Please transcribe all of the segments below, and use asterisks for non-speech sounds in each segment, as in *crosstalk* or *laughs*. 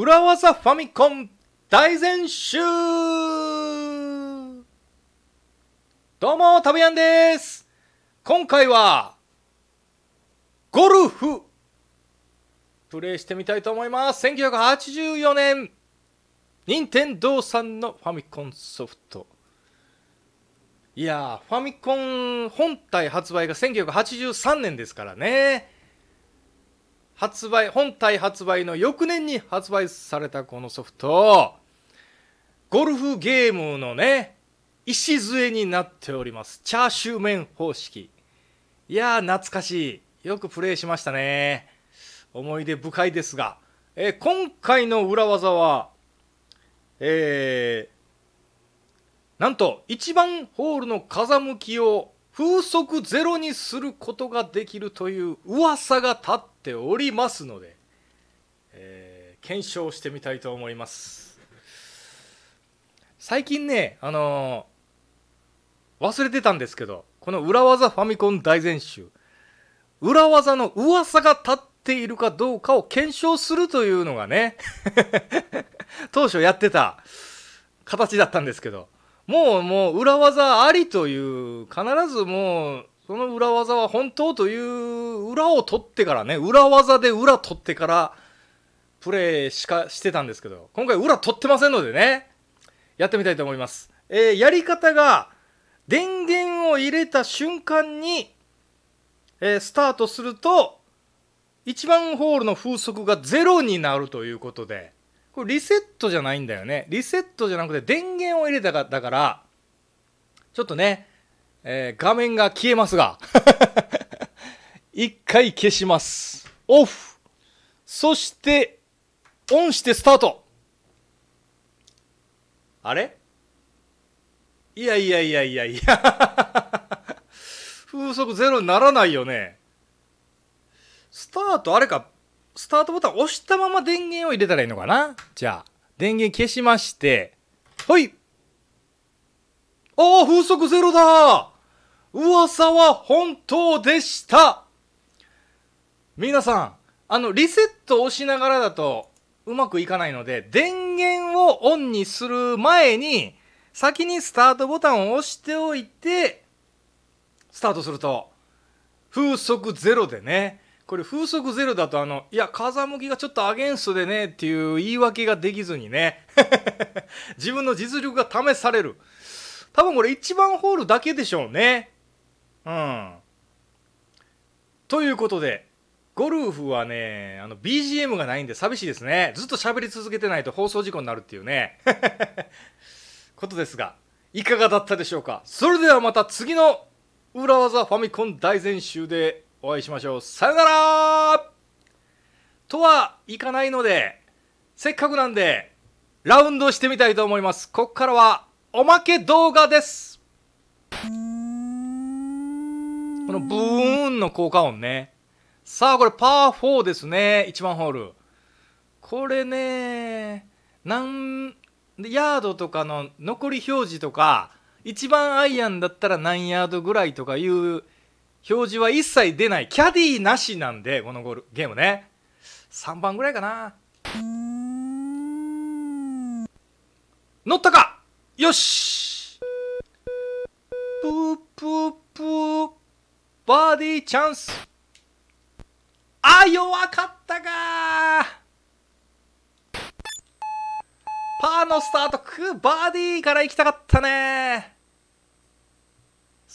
裏技ファミコン大全集どうも、たぶやんです今回は、ゴルフプレイしてみたいと思います !1984 年任天堂さんのファミコンソフト。いやファミコン本体発売が1983年ですからね。発売本体発売の翌年に発売されたこのソフトゴルフゲームのね礎になっておりますチャーシュー麺方式いやー懐かしいよくプレイしましたね思い出深いですが、えー、今回の裏技はえー、なんと1番ホールの風向きを風速ゼロにすることができるという噂が立っておりますので、えー、検証してみたいと思います最近ねあのー、忘れてたんですけどこの裏技ファミコン大全集裏技の噂が立っているかどうかを検証するというのがね *laughs* 当初やってた形だったんですけどもうもう裏技ありという必ずもうその裏技は本当という裏を取ってからね裏技で裏取ってからプレーしかしてたんですけど今回裏取ってませんのでねやってみたいと思います、えー、やり方が電源を入れた瞬間に、えー、スタートすると1番ホールの風速が0になるということでこれリセットじゃないんだよね。リセットじゃなくて電源を入れたかったから、ちょっとね、えー、画面が消えますが、*laughs* 一回消します。オフそして、オンしてスタートあれいやいやいやいやいや *laughs* 風速ゼロにならないよね。スタート、あれか、スタートボタン押したまま電源を入れたらいいのかなじゃあ、電源消しまして、はいああ、風速ゼロだ噂は本当でした皆さん、あの、リセットを押しながらだとうまくいかないので、電源をオンにする前に、先にスタートボタンを押しておいて、スタートすると、風速ゼロでね、これ風速ゼロだとあのいや風向きがちょっとアゲンストでねっていう言い訳ができずにね *laughs* 自分の実力が試される多分これ1番ホールだけでしょうねうんということでゴルフはね、あの BGM がないんで寂しいですね。ずっと喋り続けてないと放送事故になるっていうね。*laughs* ことですが、いかがだったでしょうか。それではまた次の裏技ファミコン大全集でお会いしましょう。さよならとはいかないので、せっかくなんで、ラウンドしてみたいと思います。ここからは、おまけ動画です。このブーンの効果音ね。さあ、これパー4ですね。1番ホール。これね、何、ヤードとかの残り表示とか、1番アイアンだったら何ヤードぐらいとかいう表示は一切出ないキャディーなしなんでこのゴールゲームね3番ぐらいかな乗ったかよしプープープーバーディーチャンスあ弱かったかパーのスタートーバーディーから行きたかったね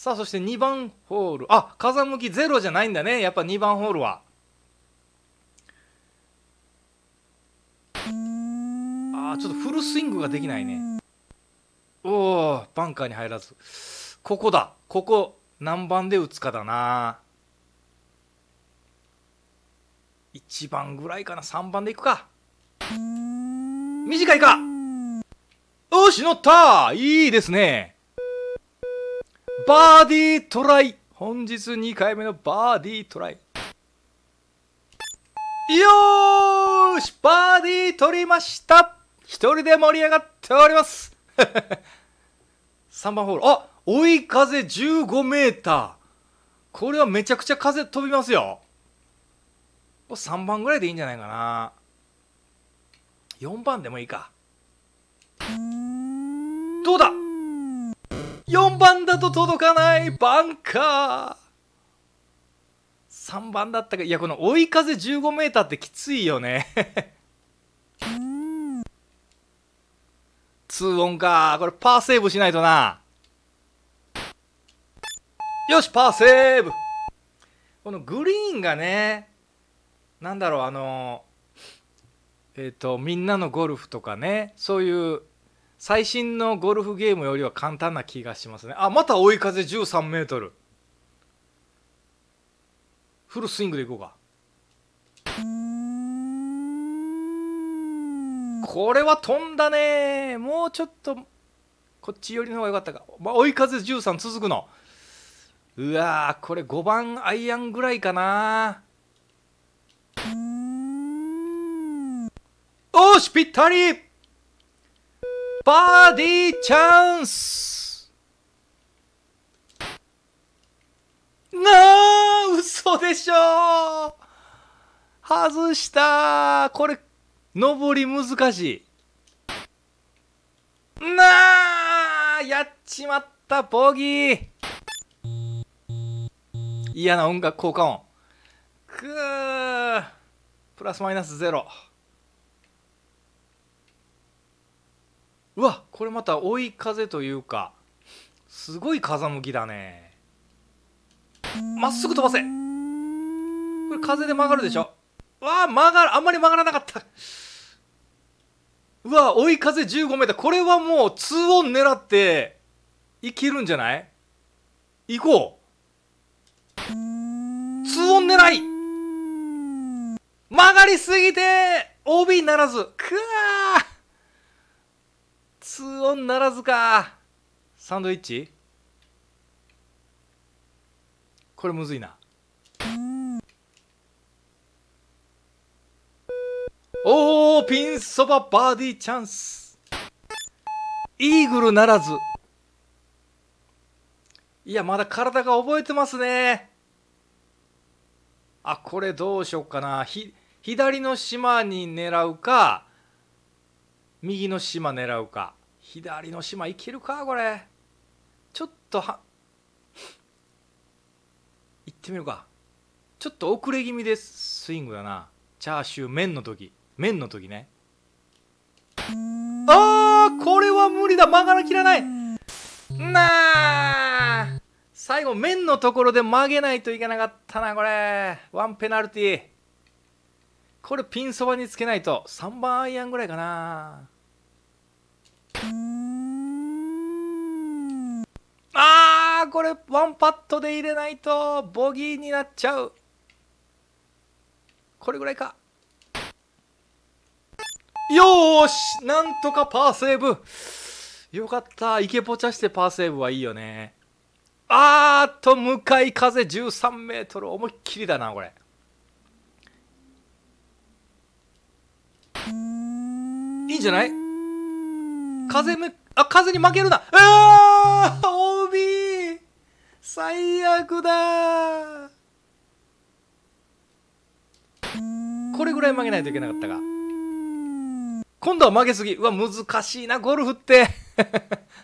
さあそして2番ホールあ風向きゼロじゃないんだねやっぱ2番ホールはあちょっとフルスイングができないねおおバンカーに入らずここだここ何番で打つかだな1番ぐらいかな3番でいくか短いかおし乗ったいいですねバーディートライ本日2回目のバーディートライよーしバーディー取りました一人で盛り上がっております3 *laughs* 番ホールあ追い風15メーターこれはめちゃくちゃ風飛びますよ3番ぐらいでいいんじゃないかな4番でもいいかどうだ4番だと届かないバンカー3番だったかいやこの追い風 15m ってきついよね2 *laughs* オンかこれパーセーブしないとなよしパーセーブこのグリーンがねなんだろうあのえっ、ー、とみんなのゴルフとかねそういう最新のゴルフゲームよりは簡単な気がしますねあまた追い風13メートルフルスイングでいこうかこれは飛んだねもうちょっとこっち寄りの方が良かったか、まあ、追い風13続くのうわこれ5番アイアンぐらいかなおしぴったりバーディーチャンスなあ嘘でしょ外したこれ、登り難しい。なあやっちまったボギー嫌な音楽効果音。くープラスマイナスゼロ。うわこれまた追い風というかすごい風向きだねまっすぐ飛ばせこれ風で曲がるでしょわあ曲がるあんまり曲がらなかったうわ追い風 15m これはもう2オン狙っていけるんじゃない行こう2オン狙い曲がりすぎて OB ならずくわー2オならずかサンドイッチこれむずいなおおピンそばバーディーチャンスイーグルならずいやまだ体が覚えてますねあこれどうしよっかなひ左の島に狙うか右の島狙うか左の島いけるかこれちょっとは行ってみるかちょっと遅れ気味ですスイングだなチャーシュー麺の時麺の時ねあーこれは無理だ曲がらきらないなあ最後麺のところで曲げないといけなかったなこれワンペナルティこれピンそばにつけないと3番アイアンぐらいかなあーこれワンパットで入れないとボギーになっちゃうこれぐらいかよしなんとかパーセーブよかったイケポチャしてパーセーブはいいよねあーっと向かい風13メートル思いっきりだなこれいいんじゃない風む、あ、風に負けるな。ああ !OB! 最悪だこれぐらい曲げないといけなかったが。今度は曲げすぎ。うわ、難しいな、ゴルフって。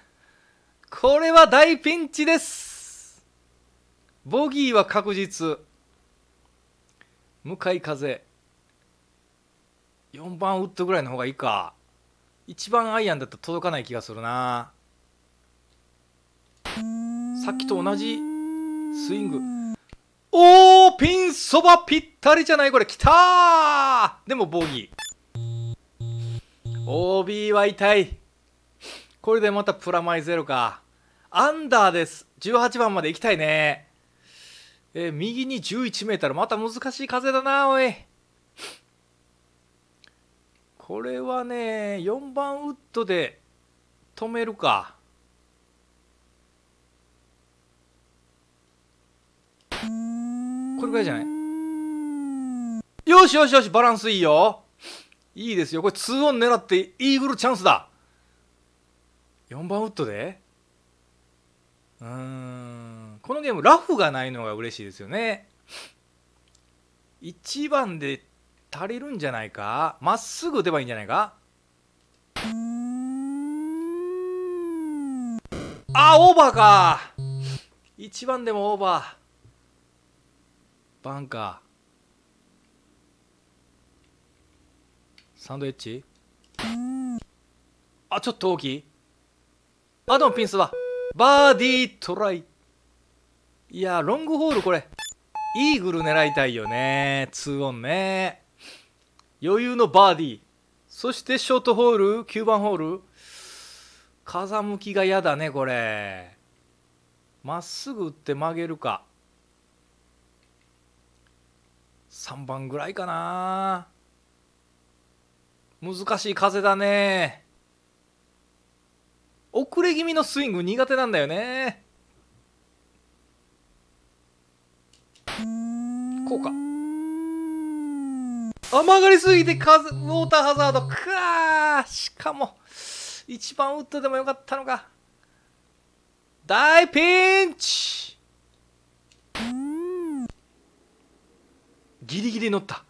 *laughs* これは大ピンチです。ボギーは確実。向かい風。4番ウッドぐらいの方がいいか。一番アイアンだと届かない気がするなさっきと同じスイングおおピンそばぴったりじゃないこれきたでもボギー OB は痛いこれでまたプラマイゼロかアンダーです18番まで行きたいねえー、右に11メートルまた難しい風だなおいこれはね4番ウッドで止めるかこれぐらいじゃないよしよしよしバランスいいよいいですよこれ2オン狙ってイーグルチャンスだ4番ウッドでうんこのゲームラフがないのが嬉しいですよね1番で足りるんじゃないかまっすぐ打てばいいんじゃないかあオーバーか1番でもオーバーバンカーサンドエッジあちょっと大きいあでもピンスはバーディートライいやロングホールこれイーグル狙いたいよね2オンね余裕のバーディーそしてショートホール9番ホール風向きが嫌だねこれまっすぐ打って曲げるか3番ぐらいかな難しい風だね遅れ気味のスイング苦手なんだよねこうか曲がりすぎてカズウォーターハザードくわしかも一番ウッドでもよかったのか大ピンチギリギリ乗った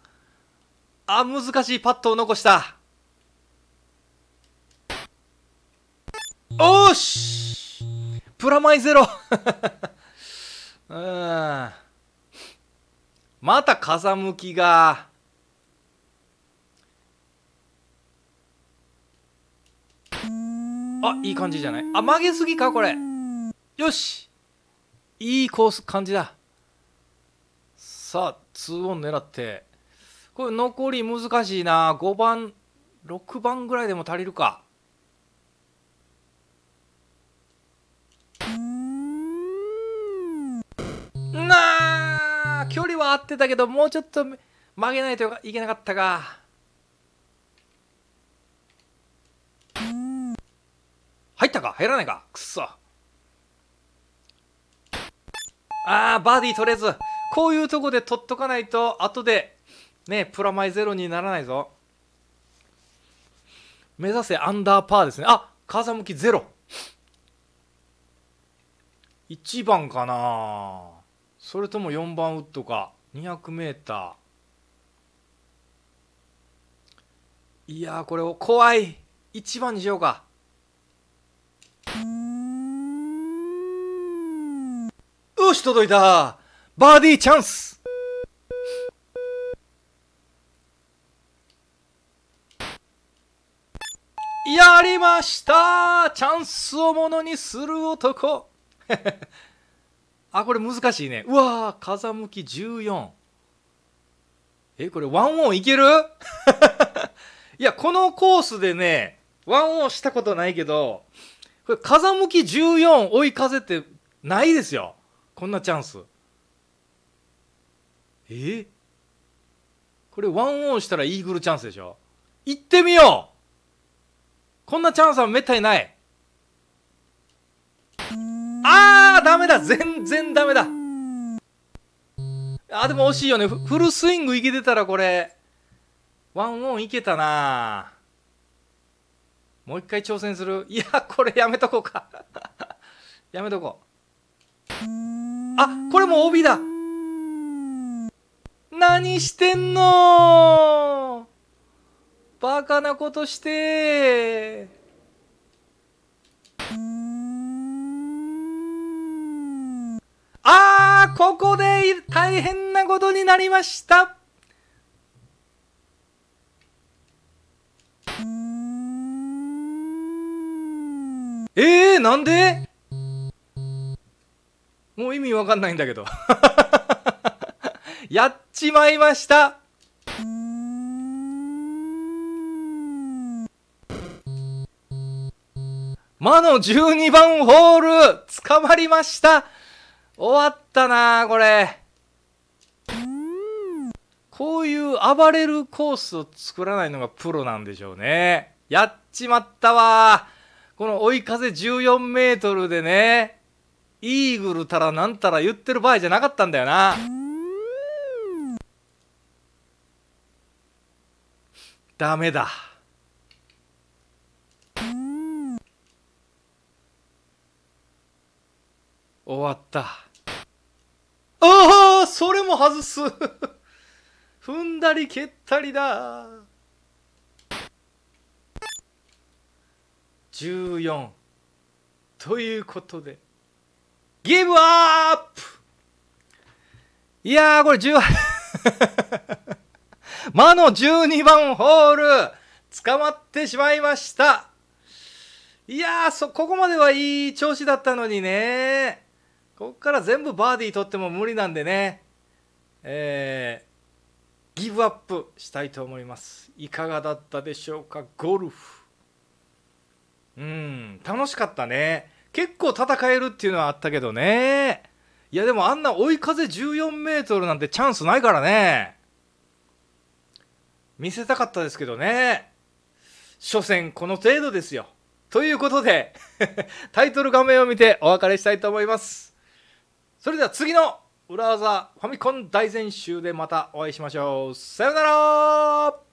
あ難しいパットを残したおしプラマイゼロ *laughs* うんまた風向きがあ、いい感じじゃないあ、曲げすぎかこれ。よしいいコース、感じだ。さあ、2オン狙って。これ残り難しいな。5番、6番ぐらいでも足りるか。なあ距離は合ってたけど、もうちょっと曲げないといけなかったか。入ったか入らないかくっそあーバーディー取れずこういうとこで取っとかないと後でねプラマイゼロにならないぞ目指せアンダーパーですねあ風向きゼロ1番かなそれとも4番ウッドか 200m いやこれを怖い1番にしようか拍届いたバーディーチャンスやりましたチャンスをものにする男 *laughs* あ、これ難しいね。うわー、風向き14。え、これワンオンいける *laughs* いや、このコースでね、ワンオンしたことないけど、これ風向き14追い風ってないですよ。こんなチャンスえこれワンオンしたらイーグルチャンスでしょ行ってみようこんなチャンスはめったにないあーダメだ全然ダメだあでも惜しいよねフルスイングいけてたらこれワンオンいけたなもう一回挑戦するいやこれやめとこうか *laughs* やめとこうあ、これも帯だ何してんのバカなことしてあーここで大変なことになりましたえー、なんでもう意味わかんないんだけど *laughs* やっちまいました魔の12番ホール捕まりました終わったなこれ。こういう暴れるコースを作らないのがプロなんでしょうね。やっちまったわこの追い風14メートルでね、イーグルたらなんたら言ってる場合じゃなかったんだよな。ダメだ。終わった。ああそれも外す *laughs* 踏んだり蹴ったりだ14ということで。ギブアップいやー、これ18 *laughs* 魔の12番ホール捕まってしまいましたいやー、そ、ここまではいい調子だったのにね。ここから全部バーディー取っても無理なんでね。えー、ギブアップしたいと思います。いかがだったでしょうか、ゴルフ。うん、楽しかったね。結構戦えるっていうのはあったけどねいやでもあんな追い風14メートルなんてチャンスないからね見せたかったですけどね所詮この程度ですよということで *laughs* タイトル画面を見てお別れしたいと思いますそれでは次の裏技ファミコン大全集でまたお会いしましょうさようなら